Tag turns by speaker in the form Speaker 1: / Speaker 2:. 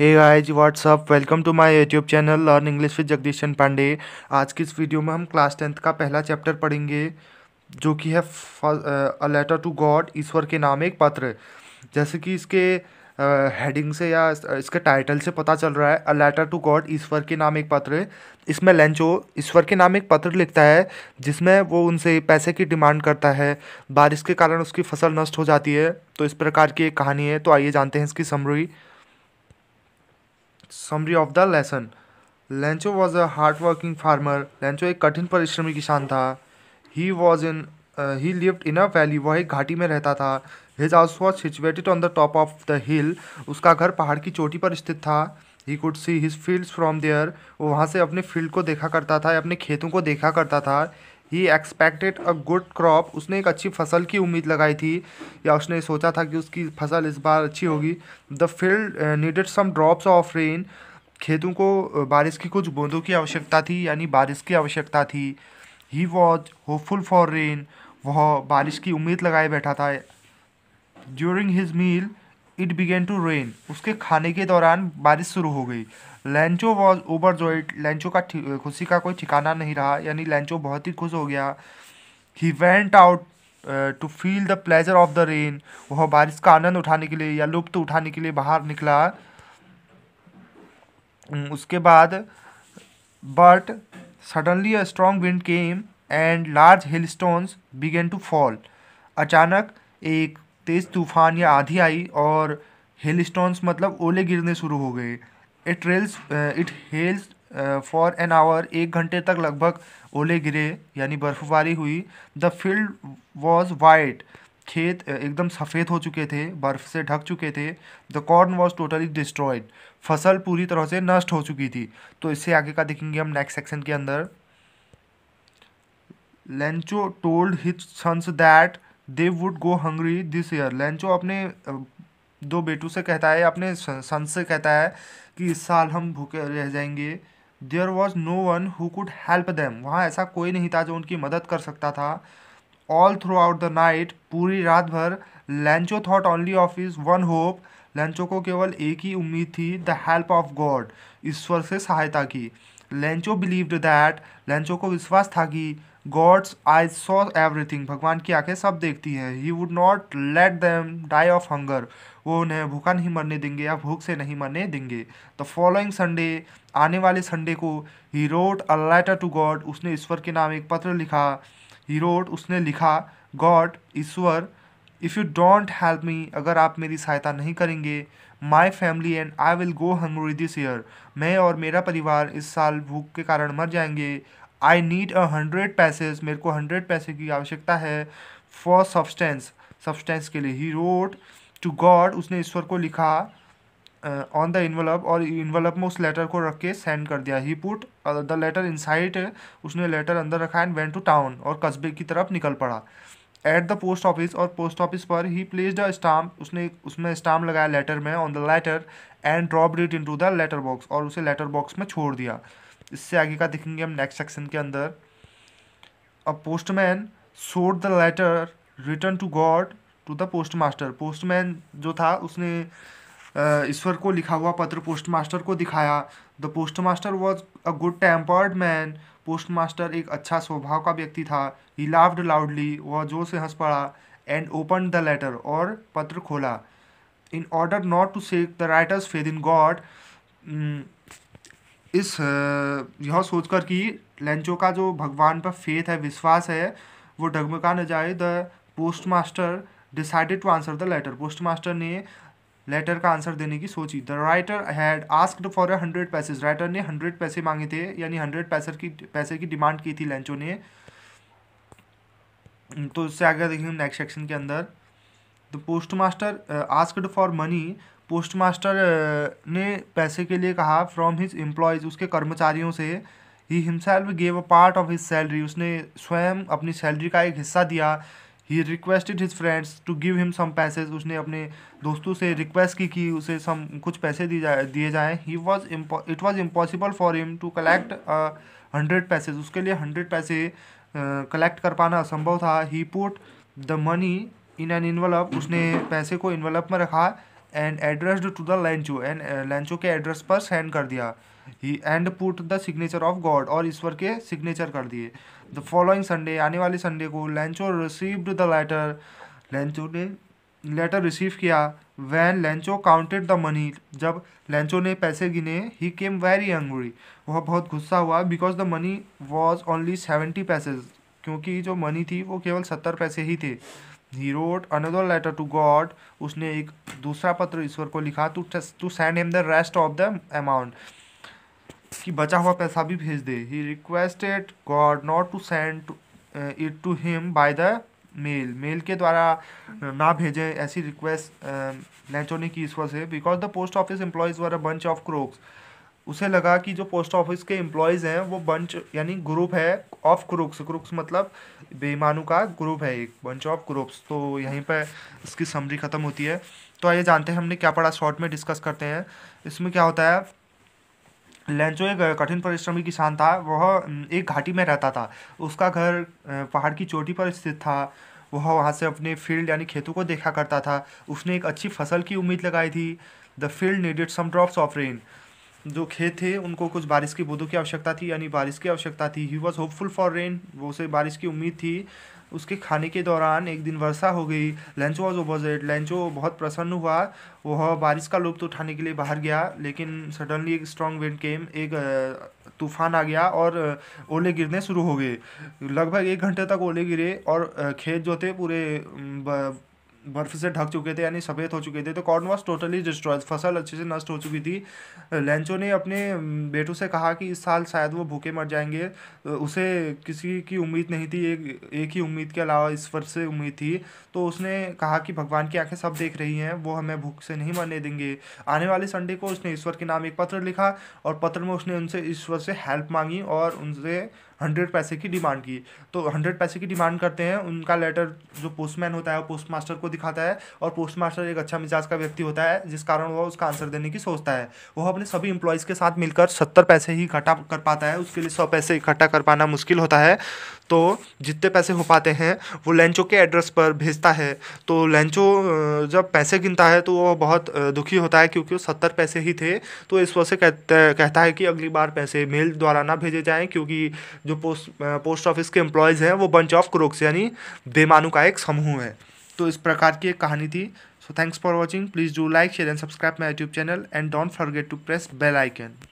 Speaker 1: hey guys what's up welcome to my YouTube channel learn English with Chand Pandey आज की इस video में हम क्लास टेंथ का पहला चैप्टर पढ़ेंगे जो कि है अ लेटर टू गॉड ईश्वर के नाम एक पत्र जैसे कि इसके हेडिंग से या इसके टाइटल से पता चल रहा है अ लेटर टू गॉड ईश्वर के नाम एक पत्र इसमें लेंचो ईश्वर के नाम एक पत्र लिखता है जिसमें वो उनसे पैसे की डिमांड करता है बारिश के कारण उसकी फसल नष्ट हो जाती है तो इस प्रकार की एक कहानी है तो आइए जानते हैं इसकी summary summary of the lesson Lencho was a hard working farmer Lencho एक कठिन परिश्रमी किसान था he was in he lived in a valley वह एक घाटी में रहता था his house was situated on the top of the hill उसका घर पहाड़ की चोटी पर स्थित था he could see his fields from there वो वहाँ से अपने फील्ड को देखा करता था अपने खेतों को देखा करता था he expected a good crop उसने एक अच्छी फसल की उम्मीद लगाई थी या उसने सोचा था कि उसकी फसल इस बार अच्छी होगी the field needed some drops of rain खेतों को uh, बारिश की कुछ बूंदों की आवश्यकता थी यानी बारिश की आवश्यकता थी he was hopeful for rain वह बारिश की उम्मीद लगाए बैठा था during his meal it began to rain उसके खाने के दौरान बारिश शुरू हो गई लेंचो वॉज ओवरजॉइड लैंचो का खुशी का कोई ठिकाना नहीं रहा यानी लैंचो बहुत ही खुश हो गया he went out to feel the pleasure of the rain वह बारिश का आनंद उठाने के लिए या लुप्त उठाने के लिए बाहर निकला उसके बाद but suddenly a strong wind came and large hail stones began to fall अचानक एक तेज़ तूफान या आधी आई और हिल स्टोन्स मतलब ओले गिरने शुरू हो गए it rails it hails for an hour एक घंटे तक लगभग ओले गिरे यानी बर्फ़बारी हुई द फील्ड वॉज वाइट खेत uh, एकदम सफ़ेद हो चुके थे बर्फ़ से ढक चुके थे the corn was totally destroyed फसल पूरी तरह से नष्ट हो चुकी थी तो इससे आगे का देखेंगे हम नेक्स्ट सेक्शन के अंदर Lencho told his sons that they would go hungry this year Lencho अपने uh, दो बेटू से कहता है अपने सन से कहता है कि इस साल हम भूखे रह जाएंगे there was no one who could help them वहाँ ऐसा कोई नहीं था जो उनकी मदद कर सकता था all throughout the night पूरी रात भर Lencho thought only of his one hope Lencho को केवल एक ही उम्मीद थी द हेल्प ऑफ गॉड ईश्वर से सहायता की लैंचो बिलीव्ड दैट लैंचो को विश्वास था कि गॉड्स आई सॉ एवरीथिंग भगवान की आंखें सब देखती हैं he would not let them die of hunger वो उन्हें भूखा नहीं मरने देंगे या भूख से नहीं मरने देंगे द फॉलोइंग संडे आने वाले संडे को he wrote a letter to God उसने ईश्वर के नाम एक पत्र लिखा ही रोट उसने लिखा गॉड ईश्वर if you don't help me अगर आप मेरी सहायता नहीं करेंगे my family and I will go hungry this year मैं और मेरा परिवार इस साल भूख के कारण मर जाएंगे I need a hundred pesos मेरे को हंड्रेड पैसे की आवश्यकता है फॉर सब्सटेंस सब्सटेंस के लिए ही रोड टू गॉड उसने ईश्वर को लिखा ऑन द इन्वलप और इन्वलप में उस लेटर को रख के सेंड कर दिया he put the letter inside उसने लेटर अंदर रखा एंड वेंट टू टाउन और कस्बे की तरफ निकल पड़ा एट द पोस्ट ऑफिस और पोस्ट ऑफिस पर ही प्लेसड अ स्टाम्प उसने उसमें स्टाम्प लगाया लेटर में on the letter and dropped it into the letter box और उसे लेटर बॉक्स में छोड़ दिया इससे आगे का देखेंगे हम नेक्स्ट सेक्शन के अंदर a postman showed the letter return to God to the post master postman जो था उसने ईश्वर को लिखा हुआ पत्र पोस्ट मास्टर को दिखाया the post master was a good tempered man post master एक अच्छा स्वभाव का व्यक्ति था ही लाव्ड लाउडली वह जोर से हंस पड़ा एंड ओपन द लेटर और पत्र खोला in order not to shake the writer's faith in God इस यह सोचकर कि लेंचो का जो भगवान पर फेथ है विश्वास है वो डगमगा न जाए the post master decided to answer the letter post master ने लेटर का आंसर देने की सोची the writer had asked for a hundred pesos writer ने हंड्रेड पैसे मांगे थे यानी हंड्रेड पैसे की पैसे की डिमांड की थी लेंचो ने तो इससे आगे देखेंगे नेक्स्ट सेक्शन के अंदर the post master asked for money postmaster uh, ने पैसे के लिए कहा फ्रॉम हिज एम्प्लॉयज़ उसके कर्मचारियों से he himself gave a part of his salary उसने स्वयं अपनी सैलरी का एक हिस्सा दिया he requested his friends to give him some pesos उसने अपने दोस्तों से रिक्वेस्ट की कि उसे सम कुछ पैसे दिए जाए दिए जाएँ he was it was impossible for him to collect hundred pesos उसके लिए हंड्रेड पैसे कलेक्ट uh, कर पाना असंभव था he put the money in an envelope उसने पैसे को इन्वेलप में रखा and addressed to the Lencho and Lencho के एड्रेस पर सेंड कर दिया he and put the signature of God और ईश्वर के सिग्नेचर कर दिए द फॉलोइंग संडे आने वाले संडे को Lencho received the letter Lencho ने लेटर रिसीव किया when Lencho counted the money जब लेंचो ने पैसे गिने ही केम वेरी एंग्री वह बहुत गुस्सा हुआ because the money was only seventy pesos क्योंकि जो मनी थी वो केवल सत्तर पैसे ही थे he wrote another letter to God उसने एक दूसरा पत्र ईश्वर को लिखा to to send him the rest of the amount कि बचा हुआ पैसा भी भेज दे he requested God not to send it to him by the mail mail के द्वारा uh, ना भेजें ऐसी रिक्वेस्ट लैंचो ने की ईश्वर से because the post office employees were a bunch of crooks उसे लगा कि जो पोस्ट ऑफिस के एम्प्लॉयज़ हैं वो बंच यानी ग्रुप है ऑफ क्रुक्स क्रुक्स मतलब बेईमानों का ग्रुप है एक बंच ऑफ ग्रुप्स तो यहीं पर इसकी समरी ख़त्म होती है तो आइए जानते हैं हमने क्या पढ़ा शॉर्ट में डिस्कस करते हैं इसमें क्या होता है लेंचो एक कठिन परिश्रमी किसान था वह एक घाटी में रहता था उसका घर पहाड़ की चोटी पर स्थित था वह वहाँ से अपने फील्ड यानी खेतों को देखा करता था उसने एक अच्छी फसल की उम्मीद लगाई थी the field needed some drops of rain जो खेत थे उनको कुछ बारिश की बूंदों की आवश्यकता थी यानी बारिश की आवश्यकता थी he was hopeful for rain वो उसे बारिश की उम्मीद थी उसके खाने के दौरान एक दिन वर्षा हो गई लेंचो वॉज ओपोजिट लंचो बहुत प्रसन्न हुआ वह बारिश का लुप्त उठाने के लिए बाहर गया लेकिन सडनली एक स्ट्रॉन्ग विंड केम एक तूफान आ गया और ओले गिरने शुरू हो गए लगभग एक घंटे तक ओले गिरे और खेत जो थे पूरे बर्फ से ढक चुके थे यानी सफ़ेद हो चुके थे तो कॉर्न वॉज टोटली डिस्ट्रॉयड फसल अच्छे से नष्ट हो चुकी थी लेंचो ने अपने बेटों से कहा कि इस साल शायद वो भूखे मर जाएंगे उसे किसी की उम्मीद नहीं थी एक एक ही उम्मीद के अलावा ईश्वर से उम्मीद थी तो उसने कहा कि भगवान की आंखें सब देख रही हैं वो हमें भूख से नहीं मरने देंगे आने वाले संडे को उसने ईश्वर के नाम एक पत्र लिखा और पत्र में उसने उनसे ईश्वर से हेल्प मांगी और उनसे हंड्रेड पैसे की डिमांड की तो हंड्रेड पैसे की डिमांड करते हैं उनका लेटर जो पोस्टमैन होता है पोस्ट मास्टर को दिखाता है और पोस्ट मास्टर एक अच्छा मिजाज का व्यक्ति होता है जिस कारण वह उसका आंसर देने की सोचता है वह अपने सभी इंप्लॉयज़ के साथ मिलकर सत्तर पैसे ही इकट्ठा कर पाता है उसके लिए सौ पैसे इकट्ठा कर पाना मुश्किल होता है तो जितने पैसे हो पाते हैं वो लेंचो के एड्रेस पर भेजता है तो लेंचो जब पैसे गिनता है तो वो बहुत दुखी होता है क्योंकि सत्तर पैसे ही थे तो इस वजह से कहता है कि अगली बार पैसे मेल द्वारा ना भेजे जाएं क्योंकि जो पोस्ट पोस्ट ऑफिस के एम्प्लॉयज़ हैं वो बंच ऑफ क्रोक्स यानी बेमानू का एक समूह है तो इस प्रकार की एक कहानी थी so thanks for watching please do like share and subscribe my YouTube channel and don't forget to press bell icon